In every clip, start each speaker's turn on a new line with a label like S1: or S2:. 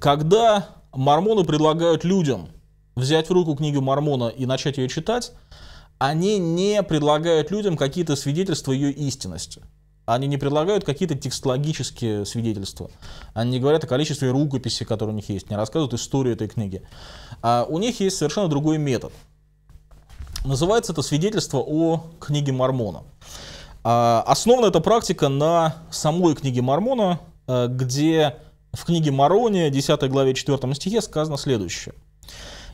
S1: Когда мормоны предлагают людям взять в руку книгу Мормона и начать ее читать, они не предлагают людям какие-то свидетельства ее истинности. Они не предлагают какие-то текстологические свидетельства. Они не говорят о количестве рукописей, которые у них есть, не рассказывают историю этой книги. А у них есть совершенно другой метод. Называется это свидетельство о книге Мормона. А основана эта практика на самой книге Мормона, э, где в книге Марония, 10 главе 4 стихе сказано следующее.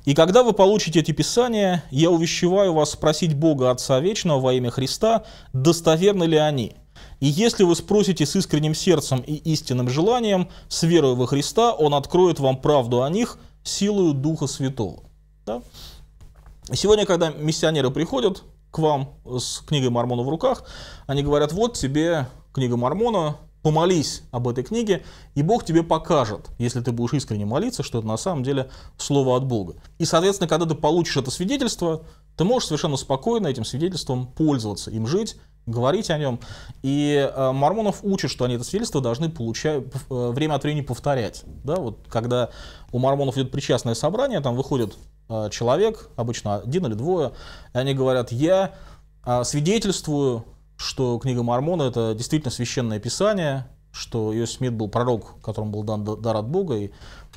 S1: «И когда вы получите эти писания, я увещеваю вас спросить Бога Отца Вечного во имя Христа, достоверны ли они, и если вы спросите с искренним сердцем и истинным желанием, с верой во Христа, Он откроет вам правду о них силою Духа Святого. Да? Сегодня, когда миссионеры приходят к вам с книгой Мормона в руках, они говорят, вот тебе книга Мормона, Помолись об этой книге, и Бог тебе покажет, если ты будешь искренне молиться, что это на самом деле слово от Бога. И, соответственно, когда ты получишь это свидетельство, ты можешь совершенно спокойно этим свидетельством пользоваться, им жить, говорить о нем. И э, Мормонов учат, что они это свидетельство должны получать, э, время от времени повторять. Да? Вот когда у Мормонов идет причастное собрание, там выходит э, человек, обычно один или двое, и они говорят, я а, свидетельствую что книга Мормона — это действительно священное писание, что Иосиф Смит был пророк, которому был дан дар от Бога, и э,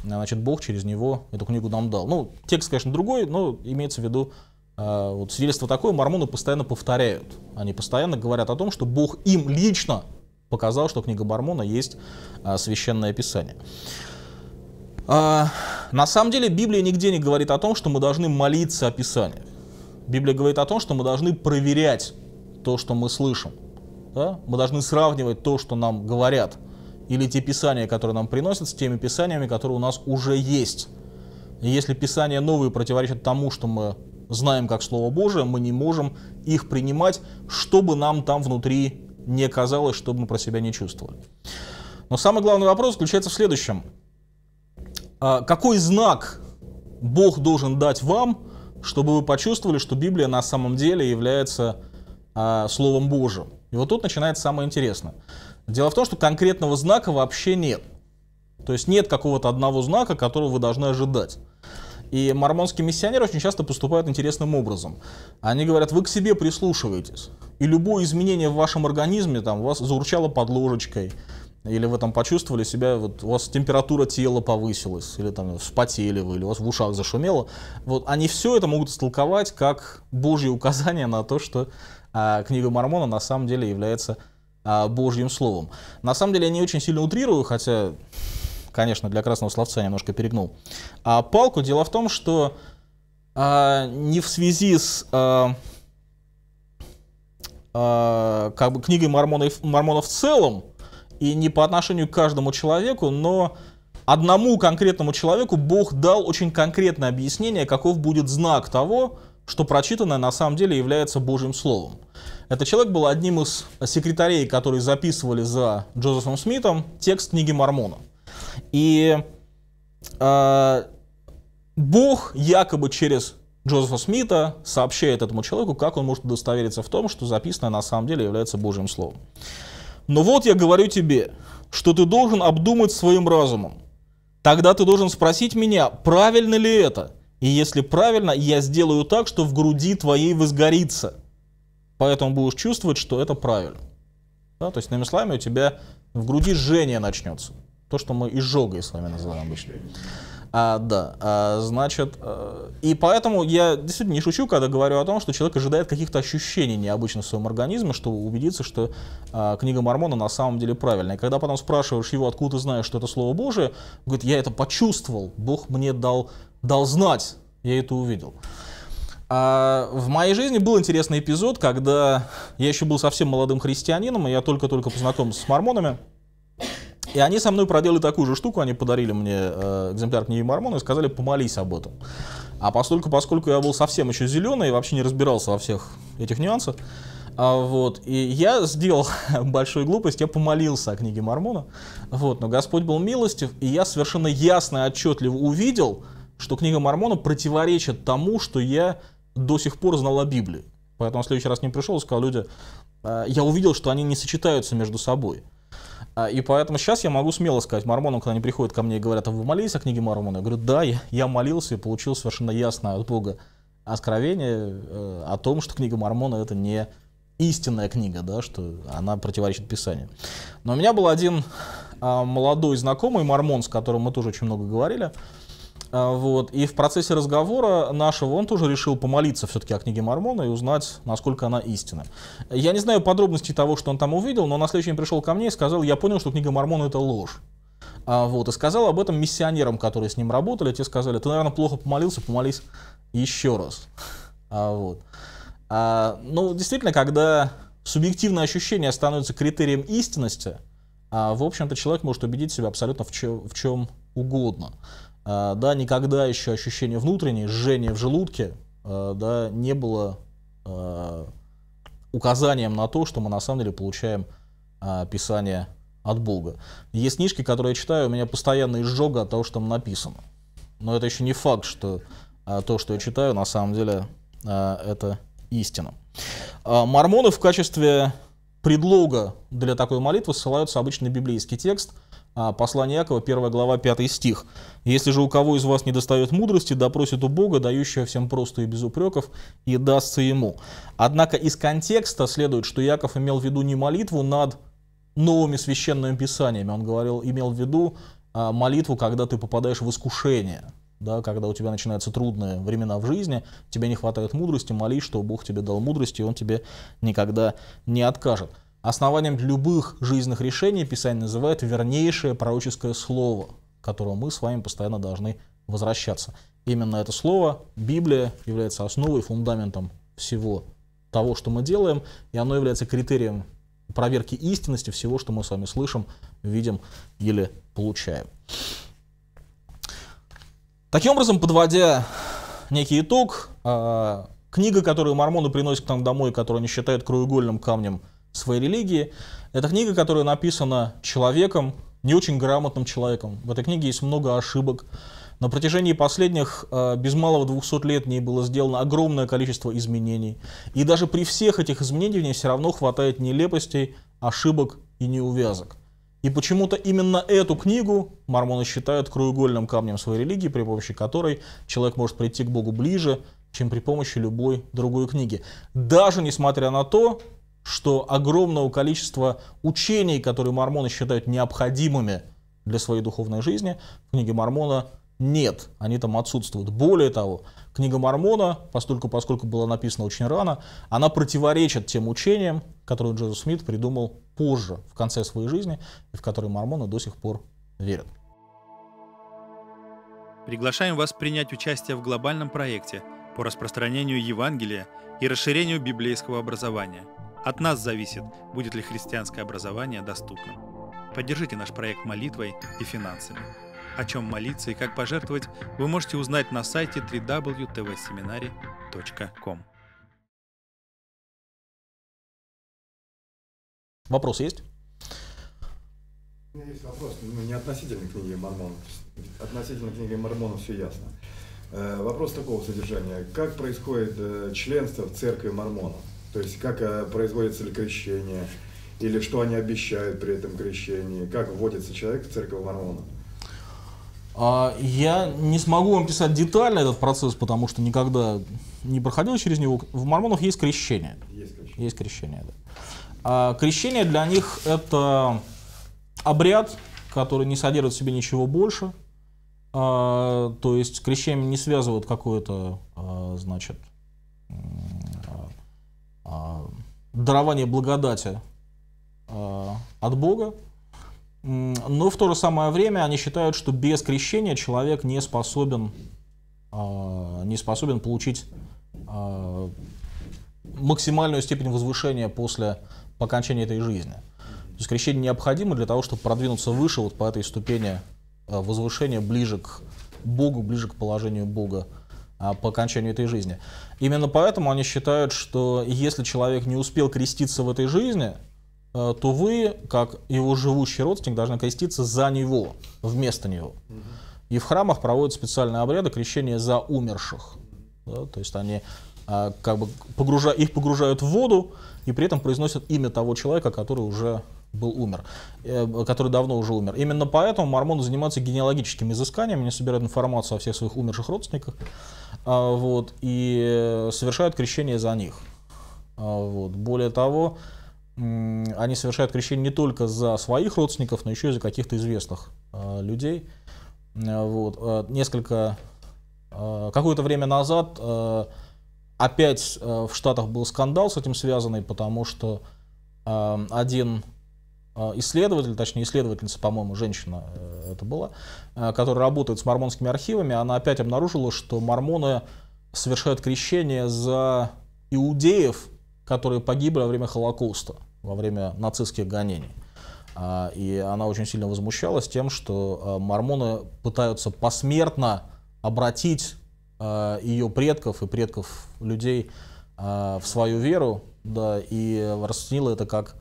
S1: значит, Бог через него эту книгу нам дал. Ну, текст, конечно, другой, но имеется в виду э, вот свидетельство такое, мормоны постоянно повторяют. Они постоянно говорят о том, что Бог им лично показал, что книга Мормона есть э, священное писание. А, на самом деле Библия нигде не говорит о том, что мы должны молиться о Писании. Библия говорит о том, что мы должны проверять то, что мы слышим. Да? Мы должны сравнивать то, что нам говорят, или те писания, которые нам приносят, с теми писаниями, которые у нас уже есть. И если писания новые противоречат тому, что мы знаем как Слово Божие, мы не можем их принимать, чтобы нам там внутри не казалось, чтобы мы про себя не чувствовали. Но самый главный вопрос заключается в следующем. А какой знак Бог должен дать вам, чтобы вы почувствовали, что Библия на самом деле является а Словом Божьим. И вот тут начинается самое интересное. Дело в том, что конкретного знака вообще нет. То есть нет какого-то одного знака, которого вы должны ожидать. И мормонские миссионеры очень часто поступают интересным образом. Они говорят, вы к себе прислушиваетесь. И любое изменение в вашем организме, там, вас заурчало под ложечкой, или вы там почувствовали себя, вот у вас температура тела повысилась, или там вспотели вы, или у вас в ушах зашумело. Вот они все это могут истолковать как божье указание на то, что а книга Мормона на самом деле является а, Божьим Словом. На самом деле я не очень сильно утрирую, хотя, конечно, для красного словца немножко перегнул. А палку дело в том, что а, не в связи с а, а, как бы книгой Мормона, Мормона в целом, и не по отношению к каждому человеку, но одному конкретному человеку Бог дал очень конкретное объяснение, каков будет знак того, что прочитанное на самом деле является Божьим Словом. Этот человек был одним из секретарей, которые записывали за Джозефом Смитом текст книги Мормона. И э, Бог якобы через Джозефа Смита сообщает этому человеку, как он может удостовериться в том, что записанное на самом деле является Божьим Словом. Но вот я говорю тебе, что ты должен обдумать своим разумом. Тогда ты должен спросить меня, правильно ли это – и если правильно, я сделаю так, что в груди твоей возгорится. Поэтому будешь чувствовать, что это правильно. Да? То есть, иными словами, у тебя в груди жжение начнется. То, что мы изжогой с вами называем обычно. А, да, а, значит, э, и поэтому я действительно не шучу, когда говорю о том, что человек ожидает каких-то ощущений необычных в своем организме, чтобы убедиться, что а, книга Мормона на самом деле правильная. когда потом спрашиваешь его, откуда ты знаешь, что это Слово Божие, он говорит, я это почувствовал, Бог мне дал, дал знать, я это увидел. А в моей жизни был интересный эпизод, когда я еще был совсем молодым христианином, и я только-только познакомился с мормонами. И они со мной проделали такую же штуку, они подарили мне э, экземпляр книги Мормона и сказали «помолись об этом». А поскольку, поскольку я был совсем еще зеленый и вообще не разбирался во всех этих нюансах, а вот, и я сделал большую глупость, я помолился о книге Мормона, вот, но Господь был милостив, и я совершенно ясно и отчетливо увидел, что книга Мормона противоречит тому, что я до сих пор знал о Библии. Поэтому в следующий раз не пришел и сказал, люди, э, я увидел, что они не сочетаются между собой. А, и поэтому сейчас я могу смело сказать мормонам, когда они приходят ко мне и говорят, а вы молились о книге Мормона? Я говорю, да, я молился и получил совершенно ясное от Бога откровение э, о том, что книга Мормона это не истинная книга, да, что она противоречит Писанию. Но у меня был один а, молодой знакомый мормон, с которым мы тоже очень много говорили, а, вот. И в процессе разговора нашего он тоже решил помолиться все-таки о книге Мормона и узнать, насколько она истина. Я не знаю подробностей того, что он там увидел, но на следующий день пришел ко мне и сказал, я понял, что книга Мормона это ложь. А, вот, и сказал об этом миссионерам, которые с ним работали. Те сказали, ты, наверное, плохо помолился, помолись еще раз. А, вот. Ну, действительно, когда субъективное ощущение становится критерием истинности, в общем-то, человек может убедить себя абсолютно в чем, в чем угодно. А, да, никогда еще ощущение внутреннее, жжение в желудке, а, да, не было а, указанием на то, что мы на самом деле получаем писание от Бога. Есть книжки, которые я читаю, у меня постоянно изжога от того, что там написано. Но это еще не факт, что то, что я читаю, на самом деле это истина. Мормоны в качестве предлога для такой молитвы ссылаются обычно библейский текст, а, послание Якова, 1 глава, 5 стих. «Если же у кого из вас не достает мудрости, допросит у Бога, дающего всем просто и без упреков, и дастся ему». Однако из контекста следует, что Яков имел в виду не молитву над новыми священными писаниями, он говорил, имел в виду а, молитву, когда ты попадаешь в искушение – да, когда у тебя начинаются трудные времена в жизни, тебе не хватает мудрости, молись, что Бог тебе дал мудрости, и Он тебе никогда не откажет. Основанием любых жизненных решений Писание называет вернейшее пророческое слово, к которому мы с вами постоянно должны возвращаться. Именно это слово, Библия, является основой, фундаментом всего того, что мы делаем, и оно является критерием проверки истинности всего, что мы с вами слышим, видим или получаем. Таким образом, подводя некий итог, а, книга, которую мормоны приносят к нам домой, которую они считают краеугольным камнем своей религии, это книга, которая написана человеком, не очень грамотным человеком. В этой книге есть много ошибок. На протяжении последних а, без малого 200 лет в ней было сделано огромное количество изменений. И даже при всех этих изменениях в ней все равно хватает нелепостей, ошибок и неувязок. И почему-то именно эту книгу мормоны считают краеугольным камнем своей религии, при помощи которой человек может прийти к Богу ближе, чем при помощи любой другой книги. Даже несмотря на то, что огромного количества учений, которые мормоны считают необходимыми для своей духовной жизни, в книге Мормона нет, они там отсутствуют. Более того, книга Мормона, поскольку, поскольку была написана очень рано, она противоречит тем учениям, которые Джозеф Смит придумал позже, в конце своей жизни, и в которые мормоны до сих пор верят. Приглашаем вас принять участие в глобальном проекте по распространению Евангелия и расширению библейского образования. От нас зависит, будет ли христианское образование доступным. Поддержите наш проект молитвой и финансами. О чем молиться и как пожертвовать, вы можете узнать на сайте www.tvseminary.com. Вопрос есть? У меня есть вопрос, ну, не относительно книги Мормон. Относительно книги Мормона все ясно. Э, вопрос такого содержания. Как происходит э, членство в церкви мормонов? То есть как э, производится ли крещение? Или что они обещают при этом крещении? Как вводится человек в церковь мормонов? А, я не смогу вам писать детально этот процесс, потому что никогда не проходил через него. В мормонов есть крещение. Есть крещение. Есть крещение, да. А крещение для них это обряд, который не содержит в себе ничего больше. А, то есть крещение не связывают какое-то, а, значит, а, а, дарование благодати а, от Бога. Но в то же самое время они считают, что без крещения человек не способен, а, не способен получить максимальную степень возвышения после по окончании этой жизни. То есть крещение необходимо для того, чтобы продвинуться выше вот по этой ступени э, возвышения ближе к Богу, ближе к положению Бога а, по окончанию этой жизни. Именно поэтому они считают, что если человек не успел креститься в этой жизни, э, то вы, как его живущий родственник, должны креститься за него, вместо него. И в храмах проводят специальные обряды крещения за умерших. Да, то есть они а, как бы погружа, их погружают в воду и при этом произносят имя того человека, который уже был умер, э, который давно уже умер. Именно поэтому мормоны занимаются генеалогическими изысканиями, они собирают информацию о всех своих умерших родственниках а, вот, и совершают крещение за них. А, вот. Более того, они совершают крещение не только за своих родственников, но еще и за каких-то известных людей. Вот. Несколько, какое-то время назад Опять э, в Штатах был скандал с этим связанный, потому что э, один э, исследователь, точнее исследовательница, по-моему, женщина это была, которая работает с мормонскими архивами, она опять обнаружила, что мормоны совершают крещение за иудеев, которые погибли во время Холокоста, во время нацистских гонений. А, и она очень сильно возмущалась тем, что мормоны пытаются посмертно обратить Э, ее предков и предков людей э, в свою веру, да, и расценила это как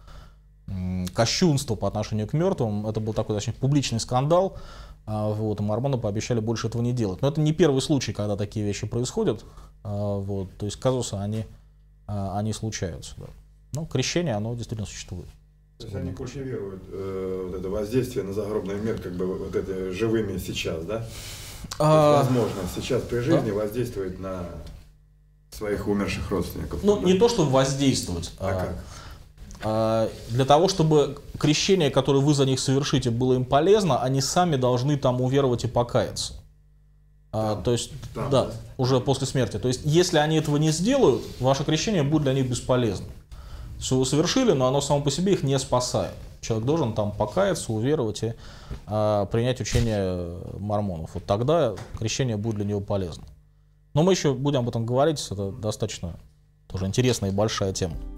S1: кощунство по отношению к мертвым. Это был такой очень публичный скандал. Э, вот, Мормоны пообещали больше этого не делать. Но это не первый случай, когда такие вещи происходят. Вот, то есть казусы, они, они случаются. Да. Но крещение, оно действительно существует. То есть они культивируют э, вот это воздействие на загробный мир, как бы вот это живыми сейчас, да? А, Возможно, сейчас при жизни да? воздействовать на своих умерших родственников. Ну, не то, чтобы воздействовать. А, а как? А, для того, чтобы крещение, которое вы за них совершите, было им полезно, они сами должны там уверовать и покаяться. там, то есть, там, да, да, уже после смерти. То есть, если они этого не сделают, ваше крещение будет для них бесполезно. Все вы совершили, но оно само по себе их не спасает. Человек должен там покаяться, уверовать и э, принять учение мормонов. Вот тогда крещение будет для него полезно. Но мы еще будем об этом говорить, это достаточно тоже интересная и большая тема.